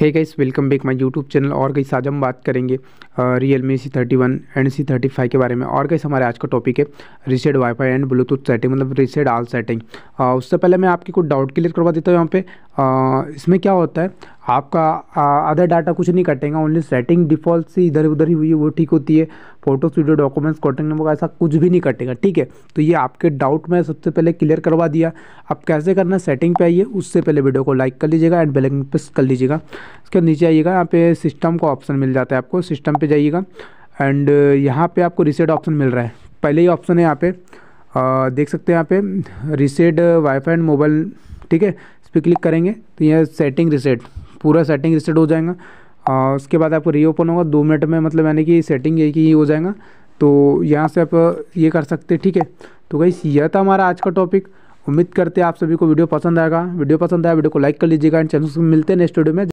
है guys welcome back my YouTube channel और गई आज हम बात करेंगे Realme C thirty one and C thirty five के बारे में और गई हमारे आज का टॉपिक है reset wifi and Bluetooth setting मतलब रिसेट आल सेटिंग उससे पहले मैं आपके कुछ डाउट क्लियर करवा देता हूँ यहाँ पे आ, इसमें क्या होता है आपका अदर डाटा कुछ नहीं कटेगा ओनली सेटिंग डिफॉल्ट से इधर उधर ही हुई है वो ठीक होती है photo studio documents contact number ऐसा कुछ भी नहीं कटेगा ठीक है तो ये आपके डाउट में सबसे पहले क्लियर करवा दिया अब कैसे करना सेटिंग पे आइए उससे पहले वीडियो को लाइक कर लीजिएगा एंड बेलिंग प्रेस कर लीजिएगा इसके नीचे आइएगा यहाँ पे सिस्टम का ऑप्शन मिल जाता है आपको सिस्टम पर जाइएगा एंड यहाँ पर आपको रिसेट ऑप्शन मिल रहा है पहले ही ऑप्शन है यहाँ पे देख सकते हैं यहाँ पे रिसेट वाईफाई एंड मोबाइल ठीक है इस पर क्लिक करेंगे तो यह सेटिंग रिसेट पूरा सेटिंग रिसेट हो जाएगा और उसके बाद आपको रीओपन होगा दो मिनट में मतलब यानी कि सेटिंग एक ही हो जाएगा तो यहाँ से आप ये कर सकते ठीक है तो गई यह था हमारा आज का टॉपिक उम्मीद करते हैं आप सभी को वीडियो पसंद आएगा वीडियो पसंद आया वीडियो को लाइक कर लीजिएगा एंड चैनल से मिलते हैं नेक्स्ट वीडियो में